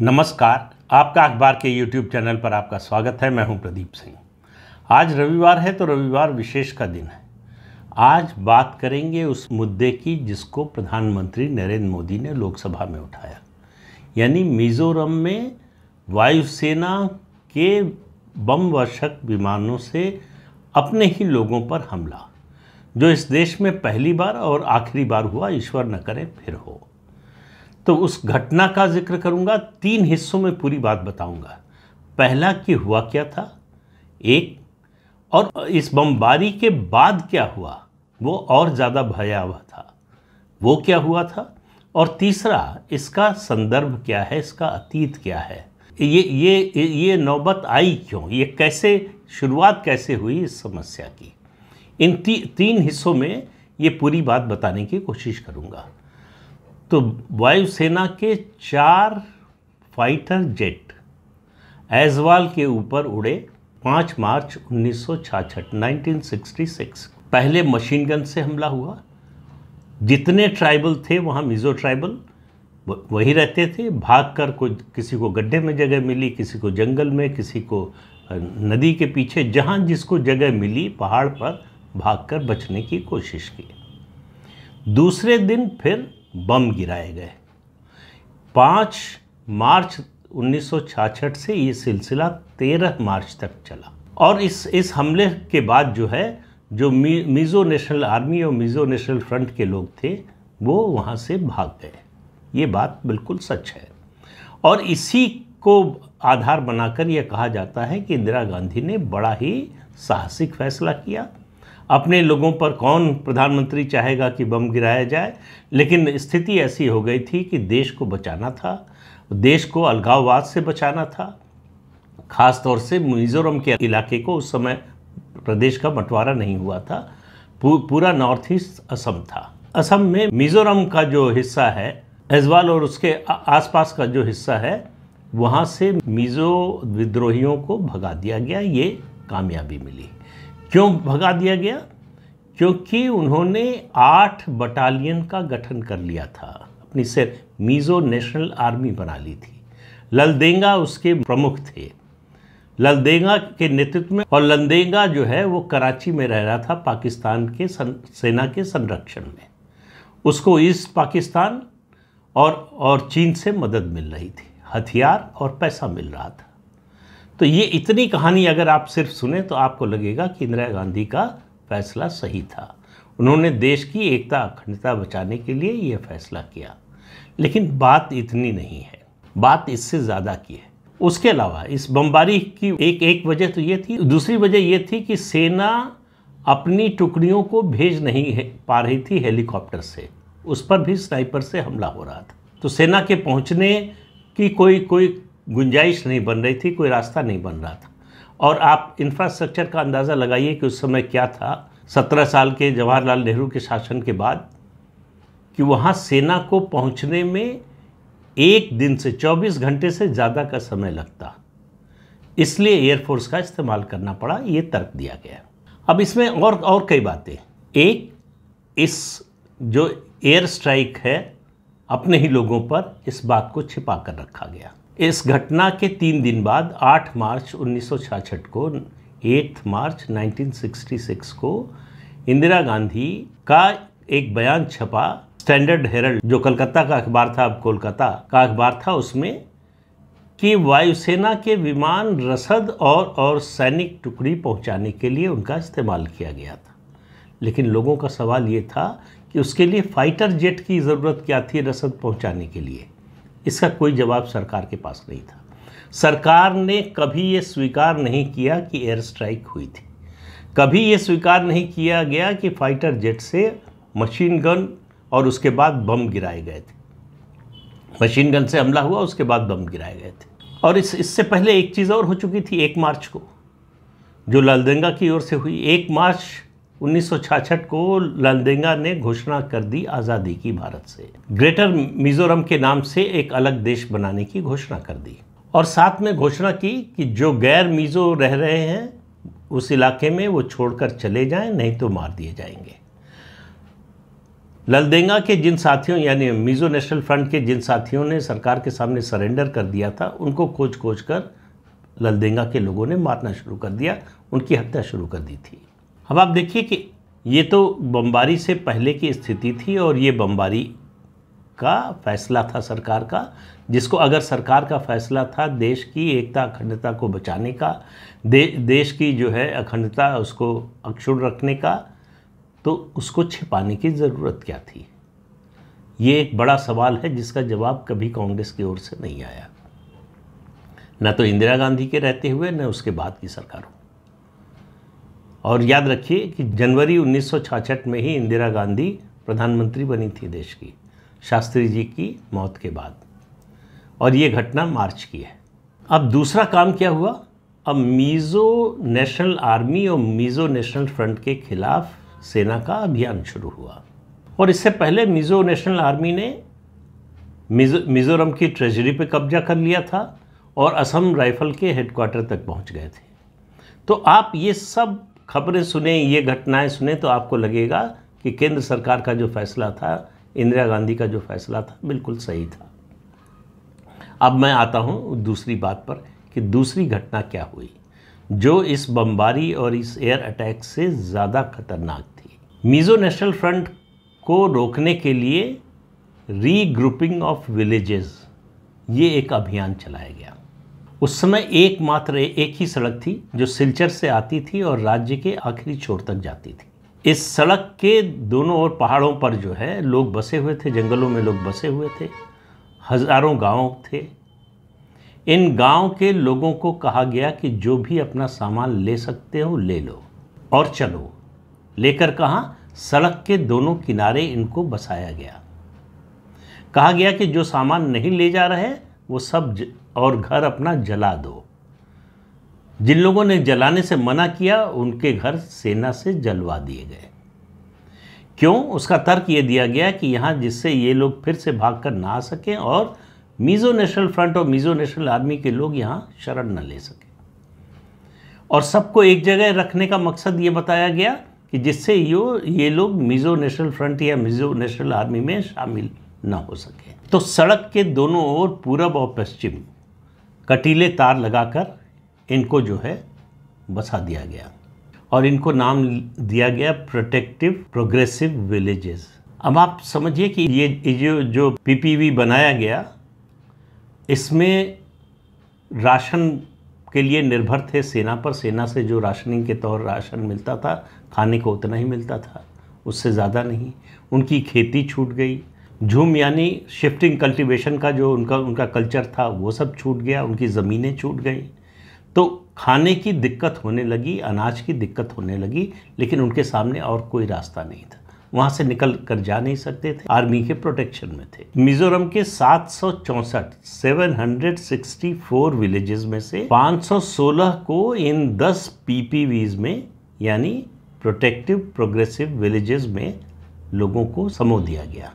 नमस्कार आपका अखबार के यूट्यूब चैनल पर आपका स्वागत है मैं हूं प्रदीप सिंह आज रविवार है तो रविवार विशेष का दिन है आज बात करेंगे उस मुद्दे की जिसको प्रधानमंत्री नरेंद्र मोदी ने लोकसभा में उठाया यानी मिज़ोरम में वायुसेना के बम वर्षक विमानों से अपने ही लोगों पर हमला जो इस देश में पहली बार और आखिरी बार हुआ ईश्वर न करे फिर हो तो उस घटना का जिक्र करूंगा तीन हिस्सों में पूरी बात बताऊंगा पहला कि हुआ क्या था एक और इस बमबारी के बाद क्या हुआ वो और ज़्यादा भयावह था वो क्या हुआ था और तीसरा इसका संदर्भ क्या है इसका अतीत क्या है ये ये ये नौबत आई क्यों ये कैसे शुरुआत कैसे हुई इस समस्या की इन ती, तीन हिस्सों में ये पूरी बात बताने की कोशिश करूँगा तो वायुसेना के चार फाइटर जेट ऐजवाल के ऊपर उड़े 5 मार्च 1966 1966 पहले मशीन गन से हमला हुआ जितने ट्राइबल थे वहाँ मिज़ो ट्राइबल वही रहते थे भाग कर को किसी को गड्ढे में जगह मिली किसी को जंगल में किसी को नदी के पीछे जहाँ जिसको जगह मिली पहाड़ पर भागकर बचने की कोशिश की दूसरे दिन फिर बम गिराए गए पाँच मार्च 1966 से ये सिलसिला 13 मार्च तक चला और इस इस हमले के बाद जो है जो मी, मिज़ो नेशनल आर्मी और मिज़ो नेशनल फ्रंट के लोग थे वो वहाँ से भाग गए ये बात बिल्कुल सच है और इसी को आधार बनाकर यह कहा जाता है कि इंदिरा गांधी ने बड़ा ही साहसिक फैसला किया अपने लोगों पर कौन प्रधानमंत्री चाहेगा कि बम गिराया जाए लेकिन स्थिति ऐसी हो गई थी कि देश को बचाना था देश को अलगाववाद से बचाना था ख़ास तौर से मिज़ोरम के इलाके को उस समय प्रदेश का बंटवारा नहीं हुआ था पू, पूरा नॉर्थ ईस्ट असम था असम में मिज़ोरम का जो हिस्सा है एजवाल और उसके आसपास का जो हिस्सा है वहाँ से मिज़ो विद्रोहियों को भगा दिया गया ये कामयाबी मिली क्यों भगा दिया गया क्योंकि उन्होंने आठ बटालियन का गठन कर लिया था अपनी से मीज़ो नेशनल आर्मी बना ली थी ललदेंगा उसके प्रमुख थे ललदेंगा के नेतृत्व में और ललदेंगा जो है वो कराची में रह रहा था पाकिस्तान के सन, सेना के संरक्षण में उसको ईस्ट पाकिस्तान और और चीन से मदद मिल रही थी हथियार और पैसा मिल रहा था तो ये इतनी कहानी अगर आप सिर्फ सुने तो आपको लगेगा कि इंदिरा गांधी का फैसला सही था उन्होंने देश की एकता अखंडता बचाने के लिए यह फैसला किया लेकिन बात इतनी नहीं है बात इससे ज़्यादा की है उसके अलावा इस बमबारी की एक एक वजह तो ये थी दूसरी वजह ये थी कि सेना अपनी टुकड़ियों को भेज नहीं पा रही थी हेलीकॉप्टर से उस पर भी स्नाइपर से हमला हो रहा था तो सेना के पहुंचने की कोई कोई गुंजाइश नहीं बन रही थी कोई रास्ता नहीं बन रहा था और आप इंफ्रास्ट्रक्चर का अंदाज़ा लगाइए कि उस समय क्या था सत्रह साल के जवाहरलाल नेहरू के शासन के बाद कि वहाँ सेना को पहुँचने में एक दिन से चौबीस घंटे से ज़्यादा का समय लगता इसलिए एयरफोर्स का इस्तेमाल करना पड़ा ये तर्क दिया गया अब इसमें और और कई बातें एक इस जो एयर स्ट्राइक है अपने ही लोगों पर इस बात को छिपा कर रखा गया इस घटना के तीन दिन बाद 8 मार्च उन्नीस को 8 मार्च 1966 को इंदिरा गांधी का एक बयान छपा स्टैंडर्ड हेरल्ड जो कलकत्ता का अखबार था अब कोलकाता का अखबार था उसमें कि वायुसेना के विमान रसद और और सैनिक टुकड़ी पहुंचाने के लिए उनका इस्तेमाल किया गया था लेकिन लोगों का सवाल ये था कि उसके लिए फाइटर जेट की ज़रूरत क्या थी रसद पहुंचाने के लिए इसका कोई जवाब सरकार के पास नहीं था सरकार ने कभी ये स्वीकार नहीं किया कि एयर स्ट्राइक हुई थी कभी ये स्वीकार नहीं किया गया कि फाइटर जेट से मशीन गन और उसके बाद बम गिराए गए थे मशीन गन से हमला हुआ उसके बाद बम गिराए गए थे और इस इससे पहले एक चीज़ और हो चुकी थी एक मार्च को जो लालदंगा की ओर से हुई एक मार्च 1966 को लंदेंगा ने घोषणा कर दी आज़ादी की भारत से ग्रेटर मिजोरम के नाम से एक अलग देश बनाने की घोषणा कर दी और साथ में घोषणा की कि जो गैर मिजो रह रहे हैं उस इलाके में वो छोड़कर चले जाएं नहीं तो मार दिए जाएंगे ललदेंगा के जिन साथियों यानी मिजो नेशनल फ्रंट के जिन साथियों ने सरकार के सामने सरेंडर कर दिया था उनको खोज खोज कर ललदेंगा के लोगों ने मारना शुरू कर दिया उनकी हत्या शुरू कर दी थी अब आप देखिए कि ये तो बमबारी से पहले की स्थिति थी और ये बमबारी का फैसला था सरकार का जिसको अगर सरकार का फैसला था देश की एकता अखंडता को बचाने का दे, देश की जो है अखंडता उसको अक्षुण रखने का तो उसको छिपाने की ज़रूरत क्या थी ये एक बड़ा सवाल है जिसका जवाब कभी कांग्रेस की ओर से नहीं आया न तो इंदिरा गांधी के रहते हुए न उसके बाद की सरकारों और याद रखिए कि जनवरी उन्नीस में ही इंदिरा गांधी प्रधानमंत्री बनी थी देश की शास्त्री जी की मौत के बाद और ये घटना मार्च की है अब दूसरा काम क्या हुआ अब मीज़ो नेशनल आर्मी और मीज़ो नेशनल फ्रंट के खिलाफ सेना का अभियान शुरू हुआ और इससे पहले मिज़ो नेशनल आर्मी ने मिज़ोरम की ट्रेजरी पे कब्जा कर लिया था और असम राइफल के हेडक्वार्टर तक पहुंच गए थे तो आप ये सब खबरें सुने ये घटनाएं सुने तो आपको लगेगा कि केंद्र सरकार का जो फैसला था इंदिरा गांधी का जो फैसला था बिल्कुल सही था अब मैं आता हूँ दूसरी बात पर कि दूसरी घटना क्या हुई जो इस बमबारी और इस एयर अटैक से ज़्यादा खतरनाक थी मिज़ो नेशनल फ्रंट को रोकने के लिए रीग्रुपिंग ऑफ विलेजेस ये एक अभियान चलाया गया उस समय एकमात्र एक ही सड़क थी जो सिलचर से आती थी और राज्य के आखिरी छोर तक जाती थी इस सड़क के दोनों ओर पहाड़ों पर जो है लोग बसे हुए थे जंगलों में लोग बसे हुए थे हजारों गांव थे इन गांव के लोगों को कहा गया कि जो भी अपना सामान ले सकते हो ले लो और चलो लेकर कहा सड़क के दोनों किनारे इनको बसाया गया कहा गया कि जो सामान नहीं ले जा रहे वो सब और घर अपना जला दो जिन लोगों ने जलाने से मना किया उनके घर सेना से जलवा दिए गए क्यों उसका तर्क यह दिया गया कि यहां जिससे ये लोग फिर से भाग कर ना आ सकें और मिजो नेशनल फ्रंट और मिजो नेशनल आर्मी के लोग यहां शरण न ले सकें और सबको एक जगह रखने का मकसद ये बताया गया कि जिससे यो ये लोग मिज़ो नेशनल फ्रंट या मिज़ो नेशनल आर्मी में शामिल न हो सके तो सड़क के दोनों ओर पूरब और पश्चिम कटीले तार लगाकर इनको जो है बसा दिया गया और इनको नाम दिया गया प्रोटेक्टिव प्रोग्रेसिव विलेजेस अब आप समझिए कि ये जो जो पीपीवी बनाया गया इसमें राशन के लिए निर्भर थे सेना पर सेना से जो राशनिंग के तौर राशन मिलता था खाने को उतना ही मिलता था उससे ज़्यादा नहीं उनकी खेती छूट गई झूम यानी शिफ्टिंग कल्टीवेशन का जो उनका उनका कल्चर था वो सब छूट गया उनकी ज़मीनें छूट गई तो खाने की दिक्कत होने लगी अनाज की दिक्कत होने लगी लेकिन उनके सामने और कोई रास्ता नहीं था वहाँ से निकल कर जा नहीं सकते थे आर्मी के प्रोटेक्शन में थे मिजोरम के सात सौ चौंसठ seven hundred sixty four villages में से पाँच सौ सोलह को इन दस पीपीवीज में यानी प्रोटेक्टिव प्रोग्रेसिव विलेजेस में लोगों को समो दिया गया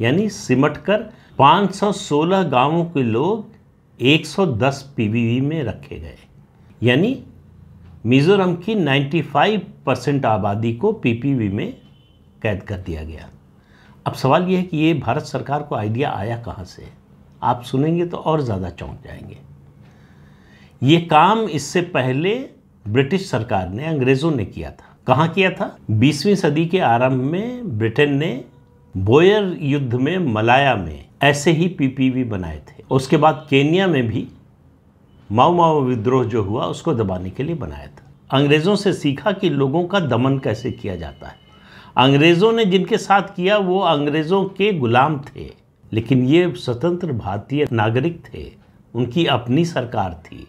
यानी सिमटकर 516 गांवों के लोग 110 पीबीवी में रखे गए यानी मिज़ोरम की 95 परसेंट आबादी को पीपीवी में कैद कर दिया गया अब सवाल यह है कि ये भारत सरकार को आइडिया आया कहाँ से आप सुनेंगे तो और ज़्यादा चौंक जाएंगे ये काम इससे पहले ब्रिटिश सरकार ने अंग्रेज़ों ने किया था कहाँ किया था 20वीं सदी के आरंभ में ब्रिटेन ने बोयर युद्ध में मलाया में ऐसे ही पीपीवी बनाए थे उसके बाद केनिया में भी माओ माओ विद्रोह जो हुआ उसको दबाने के लिए बनाया था अंग्रेज़ों से सीखा कि लोगों का दमन कैसे किया जाता है अंग्रेज़ों ने जिनके साथ किया वो अंग्रेज़ों के गुलाम थे लेकिन ये स्वतंत्र भारतीय नागरिक थे उनकी अपनी सरकार थी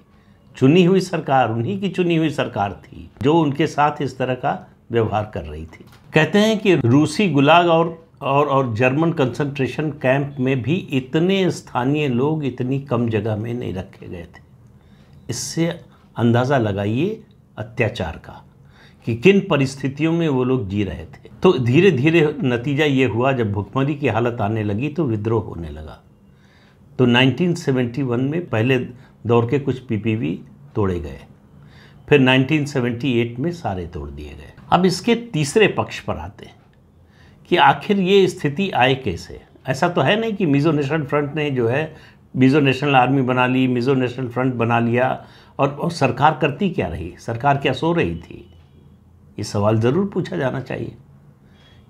चुनी हुई सरकार उन्हीं की चुनी हुई सरकार थी जो उनके साथ इस तरह का व्यवहार कर रही थी कहते हैं कि रूसी गुलाग और और और जर्मन कंसंट्रेशन कैंप में भी इतने स्थानीय लोग इतनी कम जगह में नहीं रखे गए थे इससे अंदाज़ा लगाइए अत्याचार का कि किन परिस्थितियों में वो लोग जी रहे थे तो धीरे धीरे नतीजा ये हुआ जब भुखमरी की हालत आने लगी तो विद्रोह होने लगा तो 1971 में पहले दौर के कुछ पीपीवी तोड़े गए फिर 1978 में सारे तोड़ दिए गए अब इसके तीसरे पक्ष पर आते हैं कि आखिर ये स्थिति आए कैसे ऐसा तो है नहीं कि मिज़ो नेशनल फ्रंट ने जो है मिज़ो नेशनल आर्मी बना ली मिज़ो नेशनल फ्रंट बना लिया और, और सरकार करती क्या रही सरकार क्या सो रही थी ये सवाल ज़रूर पूछा जाना चाहिए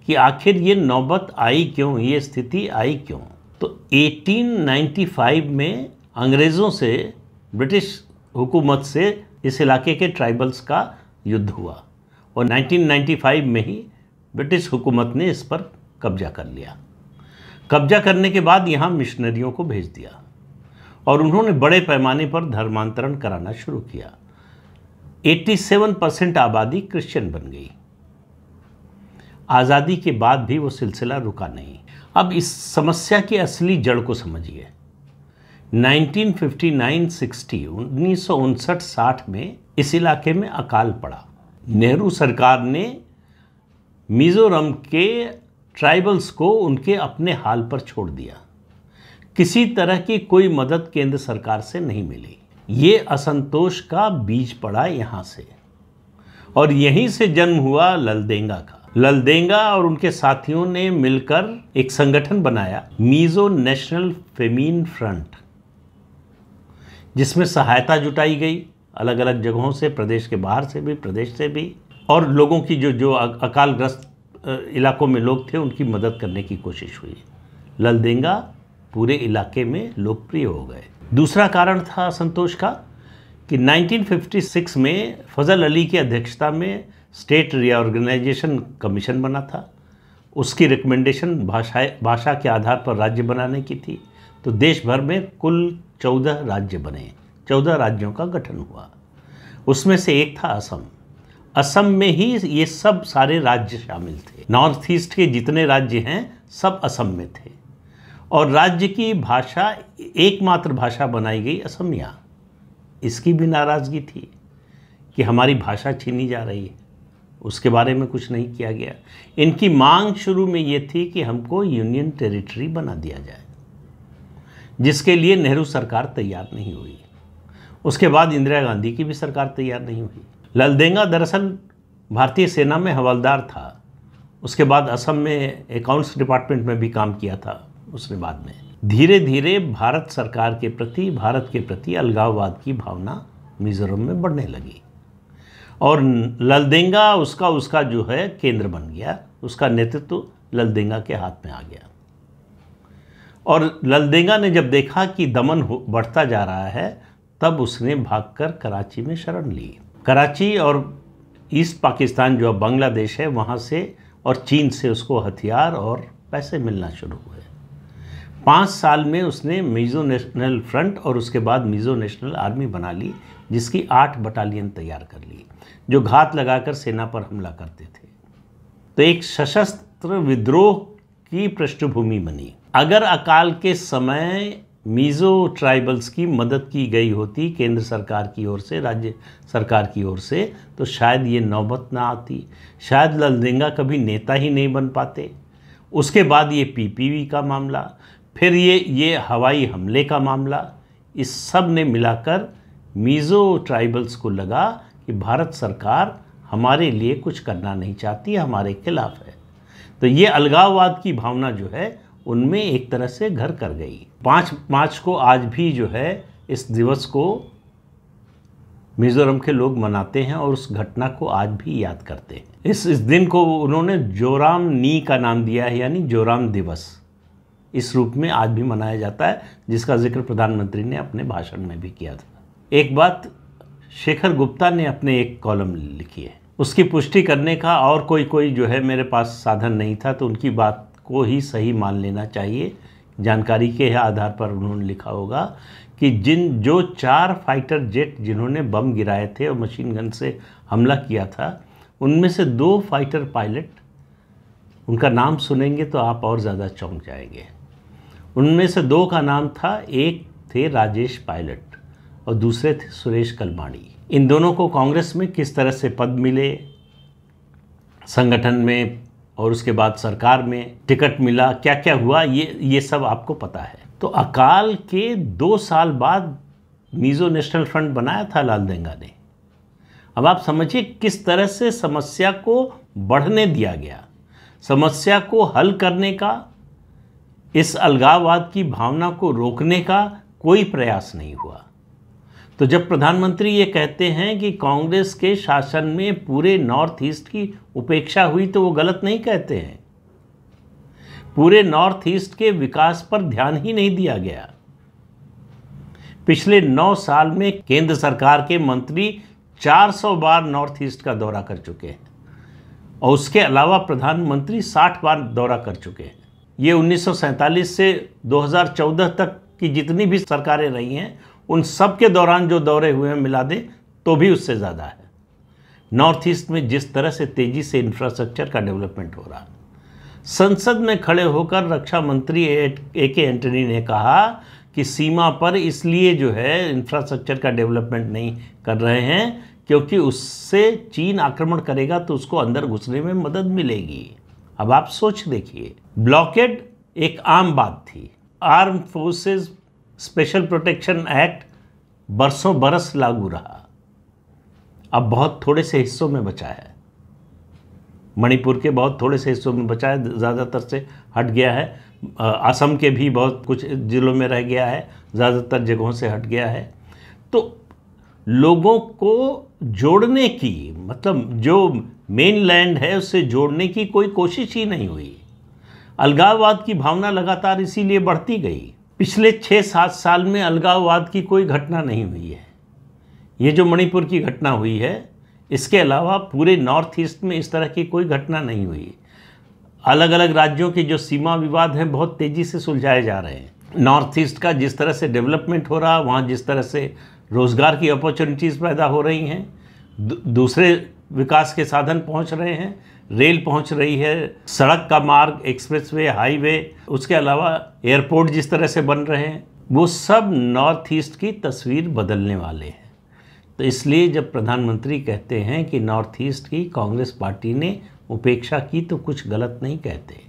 कि आखिर ये नौबत आई क्यों ये स्थिति आई क्यों तो 1895 में अंग्रेज़ों से ब्रिटिश हुकूमत से इस इलाके के ट्राइबल्स का युद्ध हुआ और 1995 में ही ब्रिटिश हुकूमत ने इस पर कब्जा कर लिया कब्जा करने के बाद यहाँ मिशनरियों को भेज दिया और उन्होंने बड़े पैमाने पर धर्मांतरण कराना शुरू किया 87 परसेंट आबादी क्रिश्चियन बन गई आज़ादी के बाद भी वो सिलसिला रुका नहीं अब इस समस्या की असली जड़ को समझिए 1959-60 उन्नीस सौ में इस इलाके में अकाल पड़ा नेहरू सरकार ने मिज़ोरम के ट्राइबल्स को उनके अपने हाल पर छोड़ दिया किसी तरह की कोई मदद केंद्र सरकार से नहीं मिली ये असंतोष का बीज पड़ा यहाँ से और यहीं से जन्म हुआ ललदेंगा का ललदेंगा और उनके साथियों ने मिलकर एक संगठन बनाया मिजो नेशनल फेमीन फ्रंट जिसमें सहायता जुटाई गई अलग अलग जगहों से प्रदेश के बाहर से भी प्रदेश से भी और लोगों की जो जो अकालग्रस्त इलाकों में लोग थे उनकी मदद करने की कोशिश हुई ललदेंगा पूरे इलाके में लोकप्रिय हो गए दूसरा कारण था संतोष का कि 1956 में फजल अली की अध्यक्षता में स्टेट रिऑर्गेनाइजेशन कमीशन बना था उसकी रिकमेंडेशन भाषा भाषा के आधार पर राज्य बनाने की थी तो देश भर में कुल चौदह राज्य बने चौदह राज्यों का गठन हुआ उसमें से एक था असम असम में ही ये सब सारे राज्य शामिल थे नॉर्थ ईस्ट के जितने राज्य हैं सब असम में थे और राज्य की भाषा एकमात्र भाषा बनाई गई असमिया इसकी भी नाराज़गी थी कि हमारी भाषा छीनी जा रही है उसके बारे में कुछ नहीं किया गया इनकी मांग शुरू में ये थी कि हमको यूनियन टेरिटरी बना दिया जाए जिसके लिए नेहरू सरकार तैयार नहीं हुई उसके बाद इंदिरा गांधी की भी सरकार तैयार नहीं हुई ललदेंगा दरअसल भारतीय सेना में हवलदार था उसके बाद असम में अकाउंट्स डिपार्टमेंट में भी काम किया था उसने बाद में धीरे धीरे भारत सरकार के प्रति भारत के प्रति अलगाववाद की भावना मिजोरम में बढ़ने लगी और ललदेंगा उसका उसका जो है केंद्र बन गया उसका नेतृत्व ललदेंगा के हाथ में आ गया और ललदेंगा ने जब देखा कि दमन बढ़ता जा रहा है तब उसने भागकर कराची में शरण ली कराची और ईस्ट पाकिस्तान जो अब बांग्लादेश है वहाँ से और चीन से उसको हथियार और पैसे मिलना शुरू हुए पाँच साल में उसने मिज़ो नेशनल फ्रंट और उसके बाद मिज़ो नेशनल आर्मी बना ली जिसकी आठ बटालियन तैयार कर ली जो घात लगाकर सेना पर हमला करते थे तो एक सशस्त्र विद्रोह की पृष्ठभूमि बनी अगर अकाल के समय मीज़ो ट्राइबल्स की मदद की गई होती केंद्र सरकार की ओर से राज्य सरकार की ओर से तो शायद ये नौबत ना आती शायद ललदेंगा कभी नेता ही नहीं बन पाते उसके बाद ये पीपीवी का मामला फिर ये ये हवाई हमले का मामला इस सब ने मिलाकर मीज़ो ट्राइबल्स को लगा कि भारत सरकार हमारे लिए कुछ करना नहीं चाहती हमारे खिलाफ है तो ये अलगाववाद की भावना जो है उनमें एक तरह से घर कर गई पाँच मार्च को आज भी जो है इस दिवस को मिज़ोरम के लोग मनाते हैं और उस घटना को आज भी याद करते हैं इस इस दिन को उन्होंने जोराम नी का नाम दिया है यानी जोराम दिवस इस रूप में आज भी मनाया जाता है जिसका जिक्र प्रधानमंत्री ने अपने भाषण में भी किया था एक बात शेखर गुप्ता ने अपने एक कॉलम लिखी है उसकी पुष्टि करने का और कोई कोई जो है मेरे पास साधन नहीं था तो उनकी बात को ही सही मान लेना चाहिए जानकारी के आधार पर उन्होंने लिखा होगा कि जिन जो चार फाइटर जेट जिन्होंने बम गिराए थे और मशीन गन से हमला किया था उनमें से दो फाइटर पायलट उनका नाम सुनेंगे तो आप और ज़्यादा चौंक जाएंगे उनमें से दो का नाम था एक थे राजेश पायलट और दूसरे थे सुरेश कलमाणी इन दोनों को कांग्रेस में किस तरह से पद मिले संगठन में और उसके बाद सरकार में टिकट मिला क्या क्या हुआ ये ये सब आपको पता है तो अकाल के दो साल बाद मीज़ो नेशनल फ्रंट बनाया था लाल देंगा ने अब आप समझिए किस तरह से समस्या को बढ़ने दिया गया समस्या को हल करने का इस अलगाववाद की भावना को रोकने का कोई प्रयास नहीं हुआ तो जब प्रधानमंत्री ये कहते हैं कि कांग्रेस के शासन में पूरे नॉर्थ ईस्ट की उपेक्षा हुई तो वो गलत नहीं कहते हैं पूरे नॉर्थ ईस्ट के विकास पर ध्यान ही नहीं दिया गया पिछले नौ साल में केंद्र सरकार के मंत्री 400 बार नॉर्थ ईस्ट का दौरा कर चुके हैं और उसके अलावा प्रधानमंत्री 60 बार दौरा कर चुके हैं ये उन्नीस से 2014 तक की जितनी भी सरकारें रही हैं उन सब के दौरान जो दौरे हुए हैं मिला दें तो भी उससे ज़्यादा है नॉर्थ ईस्ट में जिस तरह से तेज़ी से इंफ्रास्ट्रक्चर का डेवलपमेंट हो रहा है संसद में खड़े होकर रक्षा मंत्री ए के एंटनी ने कहा कि सीमा पर इसलिए जो है इंफ्रास्ट्रक्चर का डेवलपमेंट नहीं कर रहे हैं क्योंकि उससे चीन आक्रमण करेगा तो उसको अंदर घुसने में मदद मिलेगी अब आप सोच देखिए ब्लॉकेड एक आम बात थी armed forces special protection act बरसों बरस लागू रहा अब बहुत थोड़े से हिस्सों में बचा है मणिपुर के बहुत थोड़े से हिस्सों में बचा है ज़्यादातर से हट गया है असम के भी बहुत कुछ ज़िलों में रह गया है ज़्यादातर जगहों से हट गया है तो लोगों को जोड़ने की मतलब जो मेन लैंड है उससे जोड़ने की कोई कोशिश ही नहीं हुई अलगाववाद की भावना लगातार इसीलिए बढ़ती गई पिछले छः सात साल में अलगाववाद की कोई घटना नहीं हुई है ये जो मणिपुर की घटना हुई है इसके अलावा पूरे नॉर्थ ईस्ट में इस तरह की कोई घटना नहीं हुई अलग अलग राज्यों के जो सीमा विवाद हैं बहुत तेज़ी से सुलझाए जा रहे हैं नॉर्थ ईस्ट का जिस तरह से डेवलपमेंट हो रहा वहाँ जिस तरह से रोज़गार की अपॉर्चुनिटीज़ पैदा हो रही हैं दूसरे विकास के साधन पहुँच रहे हैं रेल पहुंच रही है सड़क का मार्ग एक्सप्रेसवे हाईवे उसके अलावा एयरपोर्ट जिस तरह से बन रहे हैं वो सब नॉर्थ ईस्ट की तस्वीर बदलने वाले हैं तो इसलिए जब प्रधानमंत्री कहते हैं कि नॉर्थ ईस्ट की कांग्रेस पार्टी ने उपेक्षा की तो कुछ गलत नहीं कहते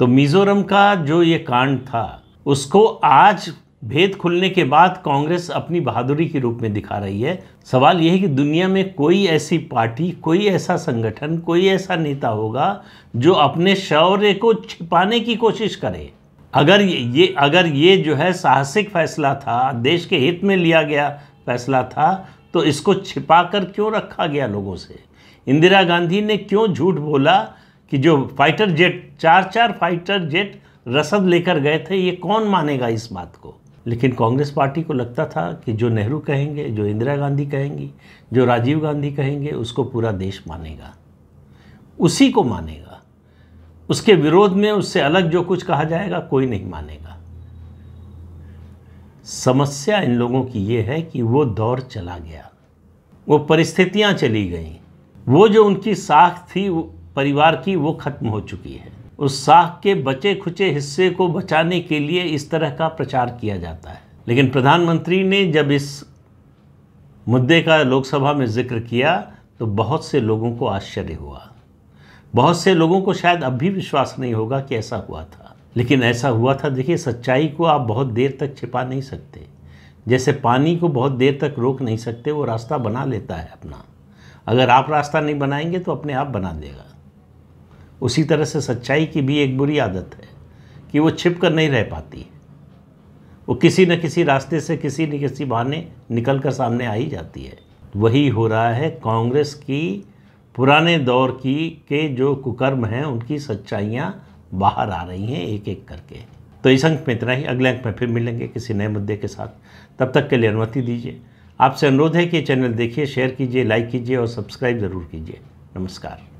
तो मिज़ोरम का जो ये कांड था उसको आज भेद खुलने के बाद कांग्रेस अपनी बहादुरी के रूप में दिखा रही है सवाल यह है कि दुनिया में कोई ऐसी पार्टी कोई ऐसा संगठन कोई ऐसा नेता होगा जो अपने शौर्य को छिपाने की कोशिश करे अगर ये, ये अगर ये जो है साहसिक फैसला था देश के हित में लिया गया फैसला था तो इसको छिपा कर क्यों रखा गया लोगों से इंदिरा गांधी ने क्यों झूठ बोला कि जो फाइटर जेट चार चार फाइटर जेट रसद लेकर गए थे ये कौन मानेगा इस बात को लेकिन कांग्रेस पार्टी को लगता था कि जो नेहरू कहेंगे जो इंदिरा गांधी कहेंगी जो राजीव गांधी कहेंगे उसको पूरा देश मानेगा उसी को मानेगा उसके विरोध में उससे अलग जो कुछ कहा जाएगा कोई नहीं मानेगा समस्या इन लोगों की ये है कि वो दौर चला गया वो परिस्थितियां चली गईं वो जो उनकी साख थी परिवार की वो ख़त्म हो चुकी है उस साख के बचे खुचे हिस्से को बचाने के लिए इस तरह का प्रचार किया जाता है लेकिन प्रधानमंत्री ने जब इस मुद्दे का लोकसभा में जिक्र किया तो बहुत से लोगों को आश्चर्य हुआ बहुत से लोगों को शायद अब भी विश्वास नहीं होगा कि ऐसा हुआ था लेकिन ऐसा हुआ था देखिए सच्चाई को आप बहुत देर तक छिपा नहीं सकते जैसे पानी को बहुत देर तक रोक नहीं सकते वो रास्ता बना लेता है अपना अगर आप रास्ता नहीं बनाएंगे तो अपने आप बना देगा उसी तरह से सच्चाई की भी एक बुरी आदत है कि वो छिप कर नहीं रह पाती वो किसी न किसी रास्ते से किसी न किसी बहाने निकल कर सामने आ ही जाती है वही हो रहा है कांग्रेस की पुराने दौर की के जो कुकर्म हैं उनकी सच्चाइयाँ बाहर आ रही हैं एक एक करके तो इस अंक में इतना ही अगले अंक में फिर मिलेंगे किसी नए मुद्दे के साथ तब तक के लिए अनुमति दीजिए आपसे अनुरोध है कि चैनल देखिए शेयर कीजिए लाइक कीजिए और सब्सक्राइब ज़रूर कीजिए नमस्कार